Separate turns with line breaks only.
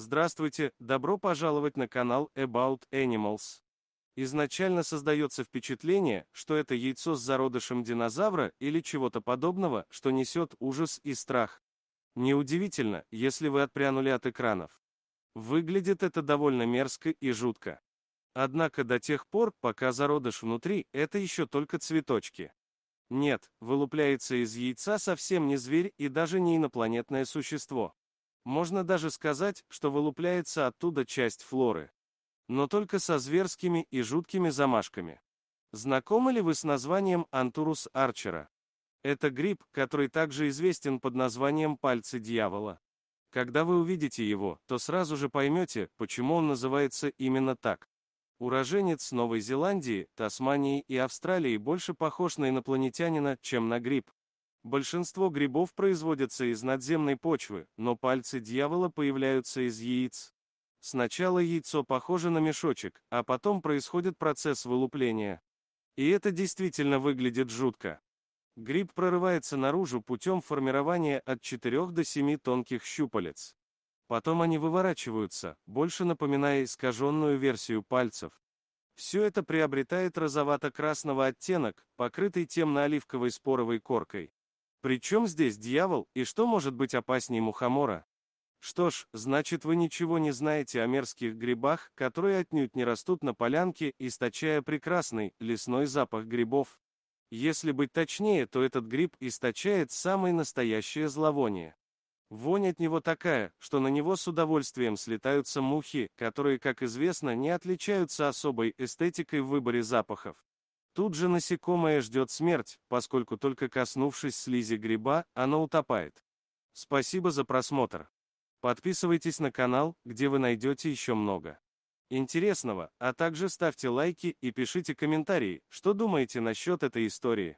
Здравствуйте, добро пожаловать на канал About Animals. Изначально создается впечатление, что это яйцо с зародышем динозавра или чего-то подобного, что несет ужас и страх. Неудивительно, если вы отпрянули от экранов. Выглядит это довольно мерзко и жутко. Однако до тех пор, пока зародыш внутри, это еще только цветочки. Нет, вылупляется из яйца совсем не зверь и даже не инопланетное существо. Можно даже сказать, что вылупляется оттуда часть флоры. Но только со зверскими и жуткими замашками. Знакомы ли вы с названием антурус арчера? Это гриб, который также известен под названием пальцы дьявола. Когда вы увидите его, то сразу же поймете, почему он называется именно так. Уроженец Новой Зеландии, Тасмании и Австралии больше похож на инопланетянина, чем на гриб. Большинство грибов производятся из надземной почвы, но пальцы дьявола появляются из яиц. Сначала яйцо похоже на мешочек, а потом происходит процесс вылупления. И это действительно выглядит жутко. Гриб прорывается наружу путем формирования от 4 до 7 тонких щупалец. Потом они выворачиваются, больше напоминая искаженную версию пальцев. Все это приобретает розовато-красного оттенок, покрытый темно-оливковой споровой коркой. Причем здесь дьявол, и что может быть опаснее мухомора? Что ж, значит вы ничего не знаете о мерзких грибах, которые отнюдь не растут на полянке, источая прекрасный лесной запах грибов. Если быть точнее, то этот гриб источает самое настоящее зловоние. Вонь от него такая, что на него с удовольствием слетаются мухи, которые, как известно, не отличаются особой эстетикой в выборе запахов. Тут же насекомое ждет смерть, поскольку только коснувшись слизи гриба, оно утопает. Спасибо за просмотр. Подписывайтесь на канал, где вы найдете еще много интересного, а также ставьте лайки и пишите комментарии, что думаете насчет этой истории.